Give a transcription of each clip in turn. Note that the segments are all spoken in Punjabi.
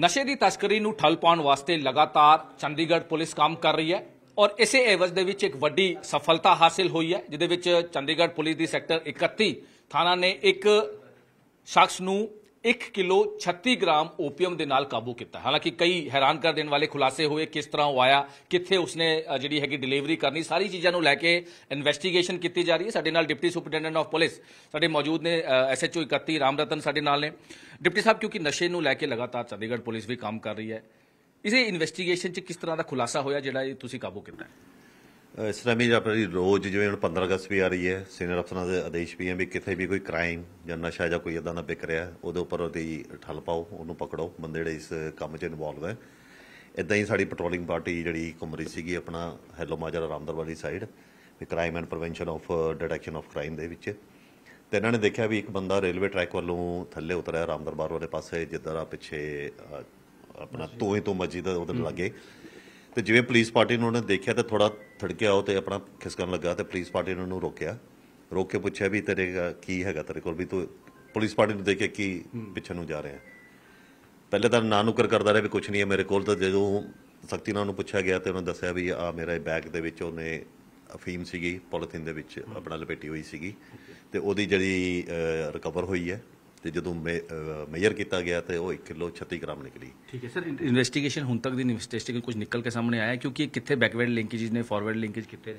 ਨਸ਼ੇ ਦੀ ਤਸਕਰੀ ਨੂੰ ਠੱਲ ਪਾਉਣ ਵਾਸਤੇ ਲਗਾਤਾਰ ਚੰਡੀਗੜ੍ਹ ਪੁਲਿਸ ਕੰਮ ਕਰ ਰਹੀ ਹੈ ਔਰ ਇਸੇ ਐਵਜ਼ ਦੇ ਵਿੱਚ ਇੱਕ ਵੱਡੀ ਸਫਲਤਾ ਹਾਸਲ ਹੋਈ ਹੈ ਜਿਹਦੇ ਵਿੱਚ ਚੰਡੀਗੜ੍ਹ ਪੁਲਿਸ ਦੀ ਸੈਕਟਰ 31 ਥਾਣਾ ਨੇ ਇੱਕ ਸ਼ਖਸ ਨੂੰ 1 ਕਿਲੋ 36 ਗ੍ਰਾਮ ਓਪੀਅਮ ਦੇ ਨਾਲ ਕਾਬੂ ਕੀਤਾ ਹਾਲਾਂਕਿ ਕਈ ਹੈਰਾਨ ਕਰ ਦੇਣ ਵਾਲੇ ਖੁਲਾਸੇ ਹੋਏ ਕਿਸ ਤਰ੍ਹਾਂ ਉਹ ਆਇਆ ਕਿੱਥੇ ਉਸਨੇ ਜਿਹੜੀ ਹੈਗੀ ਡਿਲੀਵਰੀ ਕਰਨੀ ਸਾਰੀ ਚੀਜ਼ਾਂ ਨੂੰ ਲੈ ਕੇ ਇਨਵੈਸਟੀਗੇਸ਼ਨ ਕੀਤੀ ਜਾ ਰਹੀ ਹੈ ਸਾਡੇ ਨਾਲ ਡਿਪਟੀ ਸੁਪਰਡੈਂਟੈਂਟ ਆਫ ਪੁਲਿਸ ਸਾਡੇ ਮੌਜੂਦ ਨੇ ਐਸਐਚਓ 31 ਰਾਮ ਰਤਨ ਸਾਡੇ ਨਾਲ ਨੇ ਡਿਪਟੀ ਸਾਹਿਬ ਕਿਉਂਕਿ ਨਸ਼ੇ ਨੂੰ ਲੈ ਕੇ ਲਗਾਤਾਰ ਚੰਡੀਗੜ੍ਹ ਪੁਲਿਸ ਵੀ ਕੰਮ ਕਰ ਰਹੀ ਹੈ ਇਸੇ ਇਨਵੈਸਟੀਗੇਸ਼ਨ 'ਚ ਕਿਸ ਤਰ੍ਹਾਂ ਦਾ ਖੁਲਾਸਾ ਹੋਇਆ ਜਿਹੜਾ ਤੁਸੀਂ ਕਾਬੂ ਕੀਤਾ ਹੈ ਇਸ ਤਰ੍ਹਾਂ ਵੀ ਆਪਣੀ ਰੋਜ਼ ਜਿਵੇਂ ਹੁਣ 15 ਅਗਸਤ ਵੀ ਆ ਰਹੀ ਹੈ ਸੀਨੀਅਰ ਅਫਸਰਾਂ ਦੇ ਆਦੇਸ਼ ਵੀ ਹੈ ਵੀ ਕਿਤੇ ਵੀ ਕੋਈ ਕ੍ਰਾਈਮ ਜਾਂ ਨਸ਼ਾ ਜਾਂ ਕੋਈ ਇਦਾਂ ਦਾ ਵਿਕ ਰਿਹਾ ਉਹਦੇ ਉੱਪਰ ਉਹਦੀ ਠੱਲ ਪਾਓ ਉਹਨੂੰ ਪਕੜੋ ਬੰਦੇ ਜਿਹੜੇ ਇਸ ਕੰਮ 'ਚ ਇਨਵੋਲਵ ਹੈ ਇਦਾਂ ਹੀ ਸਾਡੀ ਪੈਟਰੋਲਿੰਗ ਪਾਰਟੀ ਜਿਹੜੀ ਕੁਮਰੀ ਸੀਗੀ ਆਪਣਾ ਹੈਲੋ ਮਾਜਰਾ ਰਾਮਦਰ ਵਾਲੀ ਸਾਈਡ ਵੀ crime and prevention of detection of crime ਦੇ ਵਿੱਚ ਤੇ ਇਹਨਾਂ ਨੇ ਦੇਖਿਆ ਵੀ ਇੱਕ ਬੰਦਾ ਰੇਲਵੇ ਟਰੈਕ ਵੱਲੋਂ ਥੱਲੇ ਉਤਰਿਆ ਰਾਮਦਰਬਾਰ ਬਾਰ ਵਾਲੇ ਪਾਸੇ ਜਿੱਦਾਂ ਆ ਪਿੱਛੇ ਆਪਣਾ ਤੋਏ ਤੋਂ ਮਸਜਿਦ ਉਹਦੇ ਲਾਗੇ ਤੇ ਜਿਵੇਂ ਪੁਲਿਸ ਪਾਰਟੀ ਨੂੰ ਉਹਨੇ ਦੇਖਿਆ ਤਾਂ ਥੋੜਾ ਥੜਕਿਆ ਉਹ ਤੇ ਆਪਣਾ ਖਿਸਕਣ ਲੱਗਾ ਤੇ ਪੁਲਿਸ ਪਾਰਟੀ ਨੇ ਉਹਨੂੰ ਰੋਕਿਆ ਰੋਕ ਕੇ ਪੁੱਛਿਆ ਵੀ ਤੇਰੇ ਕੀ ਹੈਗਾ ਤੇਰੇ ਕੋਲ ਵੀ ਤੂੰ ਪੁਲਿਸ ਪਾਰਟੀ ਨੂੰ ਦੇਖ ਕੇ ਕੀ ਪਿੱਛੇ ਨੂੰ ਜਾ ਰਿਹਾ ਪਹਿਲੇ ਤਾਂ ਨਾ ਨੁਕਰ ਕਰਦਾ ਰਿਹਾ ਵੀ ਕੁਝ ਨਹੀਂ ਹੈ ਮੇਰੇ ਕੋਲ ਤਾਂ ਜਦੋਂ ਸਖਤੀ ਨਾਲ ਉਹਨੂੰ ਪੁੱਛਿਆ ਗਿਆ ਤੇ ਉਹਨੇ ਦੱਸਿਆ ਵੀ ਆ ਮੇਰਾ ਇਹ ਬੈਗ ਦੇ ਵਿੱਚ ਉਹਨੇ ਅਫੀਮ ਸੀਗੀ ਪੋਲੀਥੀਨ ਦੇ ਵਿੱਚ ਆਪਣਾ ਲਪੇਟੀ ਹੋਈ ਸੀਗੀ ਤੇ ਉਹਦੀ ਜਿਹੜੀ ਰਿਕਵਰ ਹੋਈ ਹੈ ਤੇ ਜਦੋਂ ਮੇਅਰ ਕੀਤਾ ਗਿਆ ਤੇ ਉਹ 1 ਕਿਲੋ 36 ਗ੍ਰਾਮ ਨਿਕਲੀ ਠੀਕ ਹੈ ਸਰ ਇਨਵੈਸਟੀਗੇਸ਼ਨ ਹੁਣ ਤੱਕ ਦੀ ਇਨਵੈਸਟੀਗੇਸ਼ਨ ਕੁਝ ਨਿਕਲ ਕੇ ਸਾਹਮਣੇ ਆਇਆ ਕਿਉਂਕਿ ਕਿੱਥੇ ਬੈਕਵਰਡ ਲਿੰਕੇਜ ਨੇ ਫਾਰਵਰਡ ਲਿੰਕੇਜ ਕਿੱਥੇ ਨੇ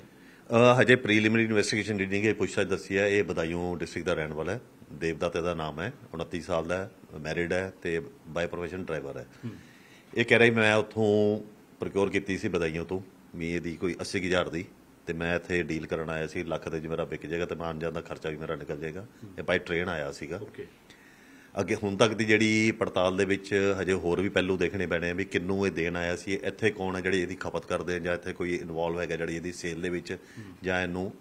ਹਜੇ ਪ੍ਰੀਲਿਮਿਨਰੀ ਇਨਵੈਸਟੀਗੇਸ਼ਨ ਰੀਡਿੰਗ ਹੈ ਪੁੱਛਤਾ ਦੱਸੀ ਹੈ ਇਹ ਬਦਾਇਓ ਡਿਸਟ੍ਰਿਕਟ ਦਾ ਰਹਿਣ ਵਾਲਾ ਹੈ ਦੇਵਦਾਤੇ ਇਹਦਾ ਨਾਮ ਹੈ 29 ਸਾਲ ਦਾ ਹੈ ਮੈਰਿਡ ਹੈ ਤੇ ਬਾਈ ਪ੍ਰੋਫੈਸ਼ਨ ਡਰਾਈਵਰ ਹੈ ਇਹ ਕਹਿ ਰਹੀ ਮੈਂ ਉੱਥੋਂ ਪ੍ਰੋਕਿਓਰ ਕੀਤੀ ਸੀ ਬਦਾਇਓ ਤੋਂ ਮੀਏ ਦੀ ਕੋਈ 80000 ਦੀ ਤੇ ਮੈਂ ਇੱਥੇ ਡੀਲ ਕਰਨ ਆਇਆ ਸੀ ਲੱਖ ਤੇ ਜੀ ਮੇਰਾ ਵਿਕ ਜਾਏਗਾ ਤੇ ਮੈਂ ਜਾਂਦਾ ਦਾ ਖਰਚਾ ਵੀ ਮੇਰਾ ਨਿਕਲ ਜਾਏਗਾ ਇਹ ਬਾਈ ਟ੍ਰੇਨ ਆਇਆ ਸੀਗਾ ਅੱਗੇ ਹੁਣ ਤੱਕ ਦੀ ਜਿਹੜੀ ਪੜਤਾਲ ਦੇ ਵਿੱਚ ਹਜੇ ਹੋਰ ਵੀ ਪਹਿਲੂ ਦੇਖਣੇ ਪੈਣੇ ਆ ਵੀ ਕਿੰਨੂੰ ਇਹ ਦੇਣ ਆਇਆ ਸੀ ਇੱਥੇ ਕੌਣ ਹੈ ਜਿਹੜੇ ਇਹਦੀ ਖਪਤ ਕਰਦੇ ਆ ਜਾਂ ਇੱਥੇ ਕੋਈ ਇਨਵੋਲਵ ਹੈਗਾ ਜਿਹੜੀ ਇਹਦੀ ਸੇਲ ਦੇ ਵਿੱਚ ਜਾਂ ਇਹਨੂੰ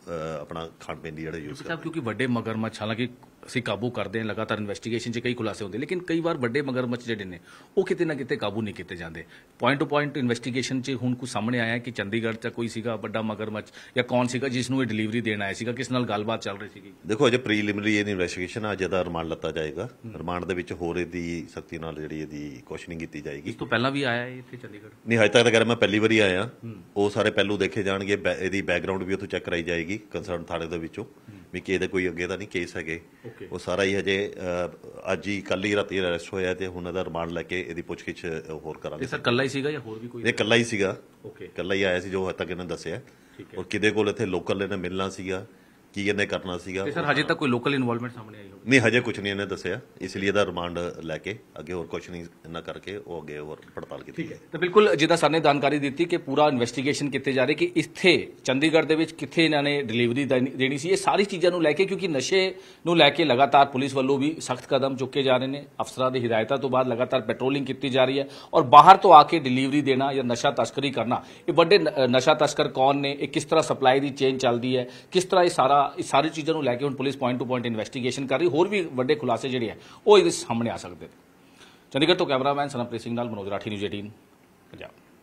ਆਪਣਾ ਖਾਣ ਪੀਣ ਦੀ ਜਿਹੜੇ ਯੂਜ਼ ਕਰਦਾ ਕਿਉਂਕਿ ਵੱਡੇ ਮਗਰਮੱਛ ਹਾਲਾਂਕਿ ਅਸੀਂ ਕਾਬੂ ਕਰਦੇ ਹਾਂ ਲਗਾਤਾਰ ਇਨਵੈਸਟੀਗੇਸ਼ਨ 'ਚ ਕਈ ਖੁਲਾਸੇ ਹੁੰਦੇ ਲੇਕਿਨ ਕਈ ਵਾਰ ਵੱਡੇ ਮਗਰਮੱਛ ਜਿਹੜੇ ਨੇ ਉਹ ਕਿਤੇ ਨਾ ਕਿਤੇ ਕਾਬੂ ਨਹੀਂ ਕੀਤੇ ਜਾਂਦੇ ਪੁਆਇੰਟ ਟੂ ਪੁਆਇੰਟ ਇਨਵੈਸਟੀਗੇਸ਼ਨ 'ਚ ਹੁਣ ਕੋ ਸਾਹਮਣੇ ਆਇਆ ਕਿ ਚੰਡੀਗੜ੍ਹ 'ਚ ਕੋਈ ਸੀਗਾ ਵੱਡਾ ਮਗਰਮੱਛ ਜਾਂ ਕੌਣ ਸੀਗਾ ਜਿਸ ਨੂੰ ਇਹ ਡਿਲੀਵਰੀ ਦੇਣ ਆਇਆ ਸੀਗਾ ਕਿਸ ਨਾਲ ਗੱਲਬਾਤ ਚੱਲ ਰਹੀ ਸੀਗੀ ਦੇਖੋ ਅਜੇ ਪ੍ਰੀਲਿਮਿਨਰੀ ਇਹ ਇਨਵੈਸਟੀਗੇਸ਼ਨ ਆ ਜਿਹਦਾ ਰਿਮਾਂਡ ਲੱਤਾ ਜਾਏਗਾ ਰਿਮਾਂਡ ਦੇ ਵਿੱਚ ਹੋਰ ਇਹਦੀ ਸਖਤੀ ਨਾਲ ਜਿਹੜੀ ਇਹਦੀ ਕੁਐਸਚਨਿੰਗ ਕੀਤੀ ਜਾਏਗੀ ਇਸ ਤੋਂ ਪਹਿਲਾਂ ਵੀ ਆਇਆ ਇੱਥੇ ਚੰਡੀਗੜ੍ਹ ਨਹੀਂ ਹਜੇ ਤੱਕ ਅਗਰ ਮੈਂ ਪਹਿਲੀ ਵਾਰੀ ਆਇਆ ਉਹ ਸਾਰੇ ਪਹਿਲੂ ਦੇਖੇ ਜਾਣਗੇ ਇਹਦੀ ਬੈਕਗ੍ਰਾਉਂਡ ਵੀ ਉੱਥੋਂ ਚੈੱਕ ਕਰਾਈ ਜਾਏਗੀ ਕੰਸਰਨ ਥਾਣੇ ਦੇ ਵਿੱਚੋਂ ਵੀ ਕਿ ਇਹਦਾ ਕੋਈ ਅੱਗੇ ਦਾ ਨਹੀਂ ਕੇਸ ਹੈਗੇ ਉਹ ਸਾਰਾ ਹੀ ਹਜੇ ਅੱਜ ਹੀ ਕੱਲ ਹੀ ਰਾਤੀ ਅਰੈਸਟ ਹੋਇਆ ਤੇ ਹੁਣ ਇਹਦਾ ਰਿਮਾਂਡ ਲੈ ਕੇ ਇਹਦੀ ਪੁੱਛਗਿੱਛ ਹੋਰ ਕਰਾਂਗੇ ਸਰ ਕੱਲਾ ਹੀ ਸੀਗਾ ਜਾਂ ਹੋਰ ਵੀ ਕੋਈ ਇਹ ਕੱਲਾ ਹੀ ਸੀਗਾ ਓਕੇ ਕੱਲਾ ਹੀ ਆਇਆ ਸੀ ਜੋ ਹੱਦ ਤੱਕ ਇਹਨੇ ਦੱਸਿਆ ਔਰ ਕਿਦੇ ਕੋਲ ਇੱਥੇ ਲੋਕਲ ਇਹਨੇ ਮਿਲਣਾ ਸੀਗਾ ਕੀ ਇਹਨੇ ਕਰਨਾ ਸੀਗਾ ਤੇ ਸਰ ਹਜੇ ਤੱਕ ਕੋਈ ਲੋਕਲ ਇਨਵੋਲਵਮੈਂਟ ਸਾਹਮਣੇ ਆਈ ਹੋਵੇ ਨਹੀਂ ਹਜੇ ਕੁਝ ਨਹੀਂ ਇਹਨੇ ਦੱਸਿਆ ਇਸ ਲਈ ਇਹਦਾ ਰਿਮਾਂਡ ਲੈ ਕੇ ਅੱਗੇ ਹੋਰ ਕੁਝ ਨਹੀਂ ਕਰਕੇ ਉਹ ਅੱਗੇ ਹੋਰ ਪੜਤਾਲ ਕੀਤੀ ਠੀਕ ਹੈ ਤਾਂ ਬਿਲਕੁਲ ਜਿੱਦਾਂ ਸਰ ਨੇ ਜਾਣਕਾਰੀ ਦਿੱਤੀ ਕਿ ਪੂਰਾ ਇਨਵੈਸਟੀਗੇਸ਼ਨ ਕੀਤੇ ਜਾ ਰਹੇ ਕਿ ਇੱਥੇ ਚੰਡੀਗੜ੍ਹ ਦੇ ਵਿੱਚ ਕਿੱਥੇ ਇਹਨਾਂ ਨੇ ਡਿਲੀਵਰੀ ਦੇਣੀ ਸੀ ਇਹ ਸਾਰੀ ਚੀਜ਼ਾਂ ਨੂੰ ਲੈ ਕੇ ਕਿਉਂਕਿ ਨਸ਼ੇ ਨੂੰ ਲੈ ਕੇ ਲਗਾਤਾਰ ਪੁਲਿਸ ਵੱਲੋਂ ਵੀ ਸਖਤ ਕਦਮ ਚੁੱਕੇ ਜਾ ਰਹੇ ਨੇ ਅਫਸਰਾਂ ਦੀ ਹਦਾਇਤਾਂ ਤੋਂ ਬਾਅਦ ਲਗਾਤਾਰ ਪੈਟਰੋਲਿੰਗ ਕੀਤੀ ਜਾ ਰਹੀ ਹੈ ਔਰ ਬਾਹਰ ਤੋਂ ਆ ਕੇ ਡਿਲੀਵਰੀ ਦੇਣਾ ਜਾਂ ਨਸ਼ਾ ਤਸਕਰੀ ਕਰਨਾ ਇਹ ਵੱਡੇ ਨਸ਼ਾ ਤਸਕਰ ਕੌਣ ਨੇ ਇਹ ਕਿਸ ਤਰ੍ਹਾਂ ਸਪਲਾਈ ਦੀ ਚੇਨ ਚੱਲਦੀ ਹੈ ਕਿਸ ਤਰ੍ਹਾਂ ਇਹ ਸਾਰਾ ਇਹ ਸਾਰੀ ਚੀਜ਼ਾਂ ਨੂੰ ਲੈ ਕੇ ਹੁਣ police point to point investigation ਕਰ ਰਹੀ ਹੋਰ ਵੀ ਵੱਡੇ ਖੁਲਾਸੇ ਜਿਹੜੇ ਆ ਉਹ ਇਹਦੇ ਸਾਹਮਣੇ ਆ ਸਕਦੇ ਨੇ ਚੰਡੀਗੜ੍ਹ ਤੋਂ ਕੈਮਰਾਮੈਨ ਸਨਪ੍ਰੀਤ ਸਿੰਘ ਨਾਲ ਮਨੋਜ ਰਾਠੀ ਨਿਊਜ਼ 18 ਪੰਜਾਬ